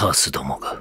カースどもが。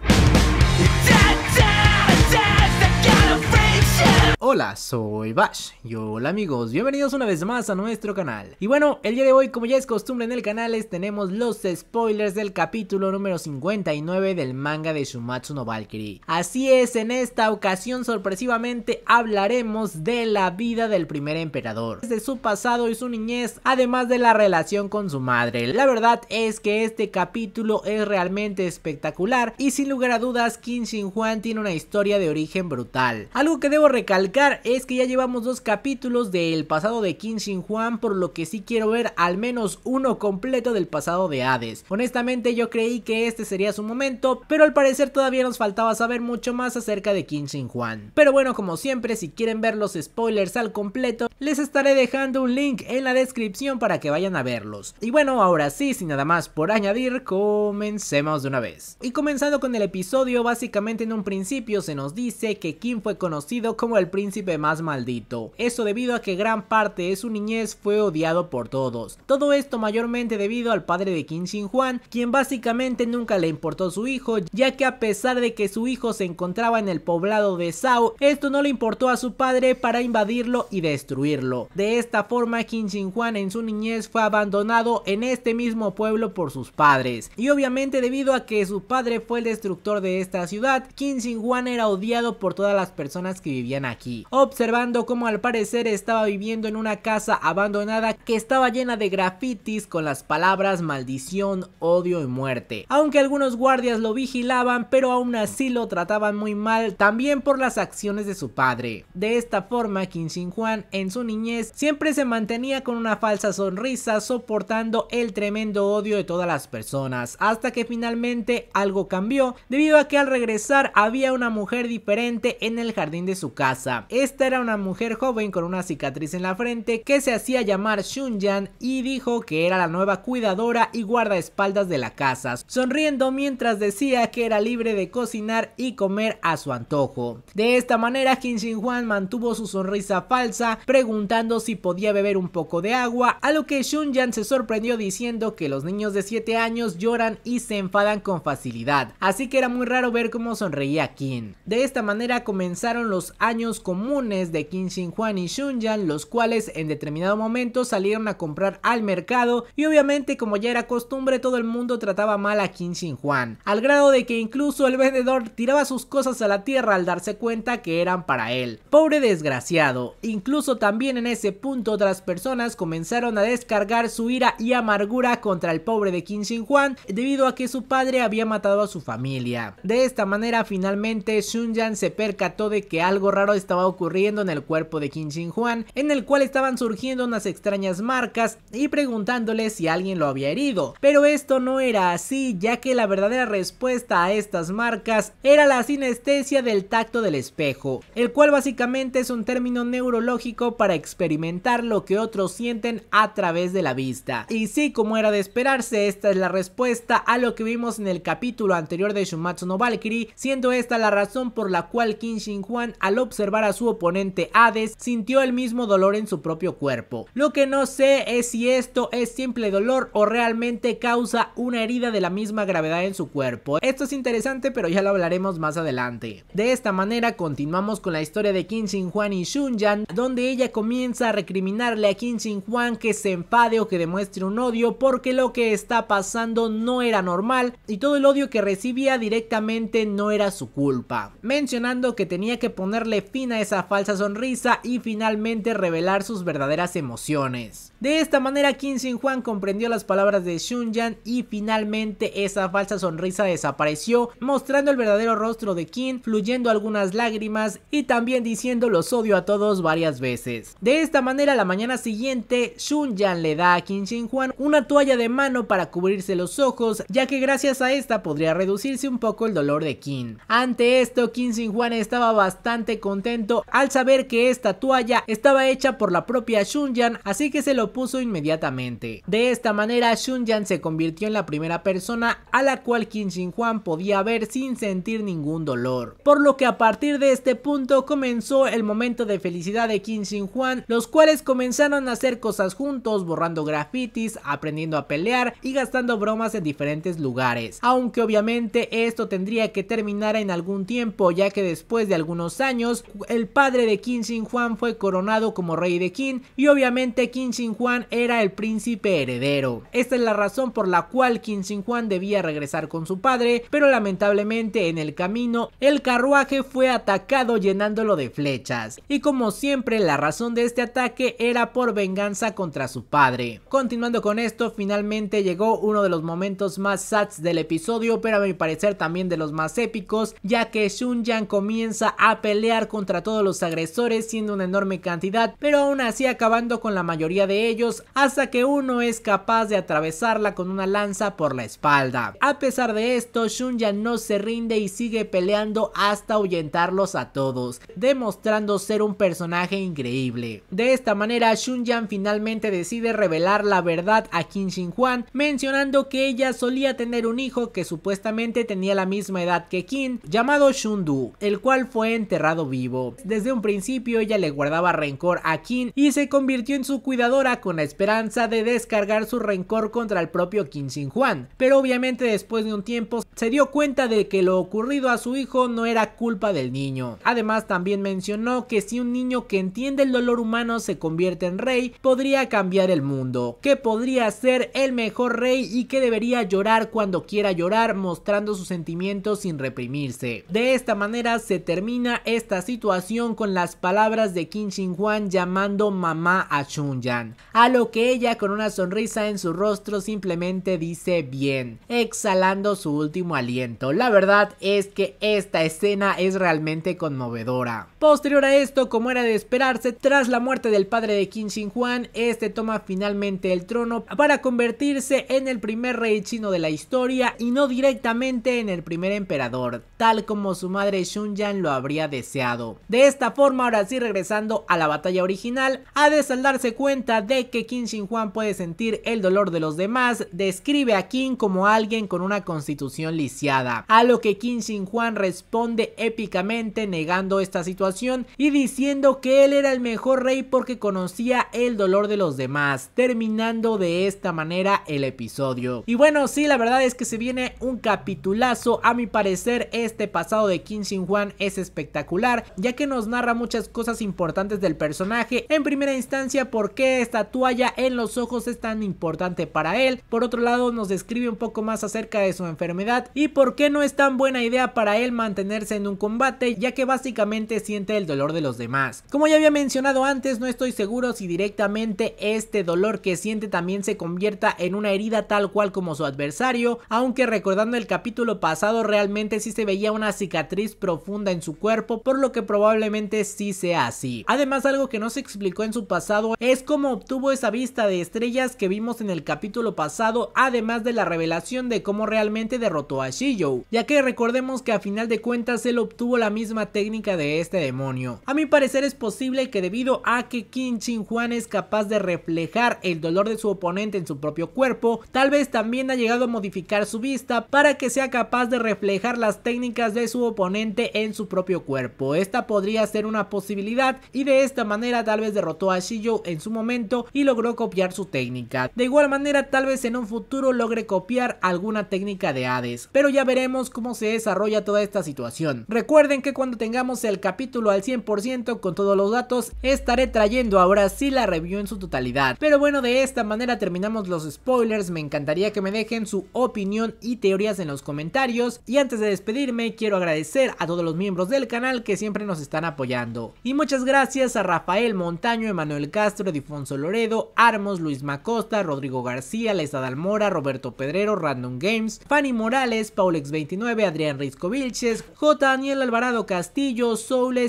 Hola, soy Bash y hola amigos, bienvenidos una vez más a nuestro canal. Y bueno, el día de hoy como ya es costumbre en el canal tenemos los spoilers del capítulo número 59 del manga de Shumatsu no Valkyrie. Así es, en esta ocasión sorpresivamente hablaremos de la vida del primer emperador, de su pasado y su niñez, además de la relación con su madre. La verdad es que este capítulo es realmente espectacular y sin lugar a dudas Qin Juan tiene una historia de origen brutal. Algo que debo recalcar es que ya llevamos dos capítulos del pasado de Kim Shin Juan, por lo que sí quiero ver al menos uno completo del pasado de Hades. Honestamente yo creí que este sería su momento, pero al parecer todavía nos faltaba saber mucho más acerca de Kim Shin Juan. Pero bueno, como siempre, si quieren ver los spoilers al completo, les estaré dejando un link en la descripción para que vayan a verlos. Y bueno, ahora sí, sin nada más por añadir, comencemos de una vez. Y comenzando con el episodio, básicamente en un principio se nos dice que Kim fue conocido como el príncipe más maldito. Eso debido a que gran parte de su niñez fue odiado por todos. Todo esto mayormente debido al padre de Qin Shin Juan, quien básicamente nunca le importó su hijo, ya que a pesar de que su hijo se encontraba en el poblado de Zhao, esto no le importó a su padre para invadirlo y destruirlo. De esta forma, Qin Shin Juan en su niñez fue abandonado en este mismo pueblo por sus padres. Y obviamente debido a que su padre fue el destructor de esta ciudad, Qin Shin Juan era odiado por todas las personas que vivían aquí observando cómo al parecer estaba viviendo en una casa abandonada que estaba llena de grafitis con las palabras maldición, odio y muerte. Aunque algunos guardias lo vigilaban, pero aún así lo trataban muy mal, también por las acciones de su padre. De esta forma, Kim Juan en su niñez siempre se mantenía con una falsa sonrisa, soportando el tremendo odio de todas las personas, hasta que finalmente algo cambió, debido a que al regresar había una mujer diferente en el jardín de su casa. Esta era una mujer joven con una cicatriz en la frente que se hacía llamar Shunyan y dijo que era la nueva cuidadora y guardaespaldas de la casa, sonriendo mientras decía que era libre de cocinar y comer a su antojo. De esta manera, Kim shin mantuvo su sonrisa falsa, preguntando si podía beber un poco de agua, a lo que Shunyan se sorprendió diciendo que los niños de 7 años lloran y se enfadan con facilidad, así que era muy raro ver cómo sonreía Kim. De esta manera comenzaron los años comunes de Kim Shin Juan y Shunyan, los cuales en determinado momento salieron a comprar al mercado y obviamente como ya era costumbre todo el mundo trataba mal a Kim Shin Juan. al grado de que incluso el vendedor tiraba sus cosas a la tierra al darse cuenta que eran para él. Pobre desgraciado, incluso también en ese punto otras personas comenzaron a descargar su ira y amargura contra el pobre de Kim Shin Juan. debido a que su padre había matado a su familia. De esta manera finalmente Shunyan se percató de que algo raro estaba ocurriendo en el cuerpo de Kim Jin Juan, en el cual estaban surgiendo unas extrañas marcas y preguntándole si alguien lo había herido. Pero esto no era así, ya que la verdadera respuesta a estas marcas era la sinestesia del tacto del espejo, el cual básicamente es un término neurológico para experimentar lo que otros sienten a través de la vista. Y sí, como era de esperarse, esta es la respuesta a lo que vimos en el capítulo anterior de Shumatsu no Valkyrie, siendo esta la razón por la cual Kim Shin Juan al observar a su oponente Hades, sintió el mismo dolor en su propio cuerpo. Lo que no sé es si esto es simple dolor o realmente causa una herida de la misma gravedad en su cuerpo. Esto es interesante pero ya lo hablaremos más adelante. De esta manera continuamos con la historia de Kim Xin Juan y Shunyan, donde ella comienza a recriminarle a Kim Xin Juan que se enfade o que demuestre un odio porque lo que está pasando no era normal y todo el odio que recibía directamente no era su culpa. Mencionando que tenía que ponerle fin esa falsa sonrisa y finalmente revelar sus verdaderas emociones. De esta manera Kim Sin Juan comprendió las palabras de Yan y finalmente esa falsa sonrisa desapareció, mostrando el verdadero rostro de Kim, fluyendo algunas lágrimas y también diciendo los odio a todos varias veces. De esta manera la mañana siguiente Yan le da a Kim Sin Juan una toalla de mano para cubrirse los ojos, ya que gracias a esta podría reducirse un poco el dolor de Kim. Ante esto Kim Sin Juan estaba bastante contento al saber que esta toalla estaba hecha por la propia Shunyan, así que se lo puso inmediatamente. De esta manera, Shunyan se convirtió en la primera persona a la cual Kim Shin Juan podía ver sin sentir ningún dolor. Por lo que a partir de este punto comenzó el momento de felicidad de Kim Shin Juan, los cuales comenzaron a hacer cosas juntos, borrando grafitis, aprendiendo a pelear y gastando bromas en diferentes lugares. Aunque obviamente esto tendría que terminar en algún tiempo, ya que después de algunos años, el padre de Qin Sin Juan fue coronado como rey de Qin y obviamente Qin Xin Juan era el príncipe heredero. Esta es la razón por la cual Qin Sin Juan debía regresar con su padre, pero lamentablemente en el camino el carruaje fue atacado llenándolo de flechas. Y como siempre la razón de este ataque era por venganza contra su padre. Continuando con esto, finalmente llegó uno de los momentos más sats del episodio, pero a mi parecer también de los más épicos, ya que Shun Yang comienza a pelear contra todos los agresores siendo una enorme cantidad, pero aún así acabando con la mayoría de ellos hasta que uno es capaz de atravesarla con una lanza por la espalda. A pesar de esto, Shunya no se rinde y sigue peleando hasta ahuyentarlos a todos, demostrando ser un personaje increíble. De esta manera, Shunyan finalmente decide revelar la verdad a Kim Shin Juan, mencionando que ella solía tener un hijo que supuestamente tenía la misma edad que Kim llamado Shundu, el cual fue enterrado vivo. Desde un principio ella le guardaba rencor a Qin y se convirtió en su cuidadora con la esperanza de descargar su rencor contra el propio Qin Sin Juan. Pero obviamente después de un tiempo se dio cuenta de que lo ocurrido a su hijo no era culpa del niño. Además también mencionó que si un niño que entiende el dolor humano se convierte en rey, podría cambiar el mundo, que podría ser el mejor rey y que debería llorar cuando quiera llorar mostrando sus sentimientos sin reprimirse. De esta manera se termina esta situación con las palabras de Kim Shin Hwan llamando mamá a Yan a lo que ella con una sonrisa en su rostro simplemente dice bien, exhalando su último aliento. La verdad es que esta escena es realmente conmovedora. Posterior a esto, como era de esperarse, tras la muerte del padre de Qin Shi Juan este toma finalmente el trono para convertirse en el primer rey chino de la historia y no directamente en el primer emperador, tal como su madre Shun Yan lo habría deseado. De esta forma, ahora sí regresando a la batalla original, ha de darse cuenta de que Qin Shi puede sentir el dolor de los demás, describe a Qin como alguien con una constitución lisiada, a lo que Qin Shi Juan responde épicamente negando esta situación y diciendo que él era el mejor rey porque conocía el dolor de los demás, terminando de esta manera el episodio. Y bueno, sí, la verdad es que se viene un capitulazo, a mi parecer este pasado de Kim Shin Juan es espectacular, ya que nos narra muchas cosas importantes del personaje, en primera instancia por qué esta toalla en los ojos es tan importante para él, por otro lado nos describe un poco más acerca de su enfermedad y por qué no es tan buena idea para él mantenerse en un combate, ya que básicamente siendo el dolor de los demás. Como ya había mencionado antes, no estoy seguro si directamente este dolor que siente también se convierta en una herida tal cual como su adversario, aunque recordando el capítulo pasado realmente sí se veía una cicatriz profunda en su cuerpo, por lo que probablemente sí sea así. Además, algo que no se explicó en su pasado es cómo obtuvo esa vista de estrellas que vimos en el capítulo pasado, además de la revelación de cómo realmente derrotó a Shiyou, ya que recordemos que a final de cuentas él obtuvo la misma técnica de este demonio. A mi parecer es posible que debido a que Qin Juan es capaz de reflejar el dolor de su oponente en su propio cuerpo, tal vez también ha llegado a modificar su vista para que sea capaz de reflejar las técnicas de su oponente en su propio cuerpo. Esta podría ser una posibilidad y de esta manera tal vez derrotó a Shijo en su momento y logró copiar su técnica. De igual manera tal vez en un futuro logre copiar alguna técnica de Hades, pero ya veremos cómo se desarrolla toda esta situación. Recuerden que cuando tengamos el capítulo al 100% con todos los datos, estaré trayendo ahora sí la review en su totalidad. Pero bueno, de esta manera terminamos los spoilers, me encantaría que me dejen su opinión y teorías en los comentarios. Y antes de despedirme, quiero agradecer a todos los miembros del canal que siempre nos están apoyando. Y muchas gracias a Rafael Montaño, Emanuel Castro, Difonso Loredo, Armos, Luis Macosta, Rodrigo García, Lesa Dalmora, Roberto Pedrero, Random Games, Fanny Morales, Paulex29, Adrián Risco Vilches, J. Daniel Alvarado Castillo, Soules,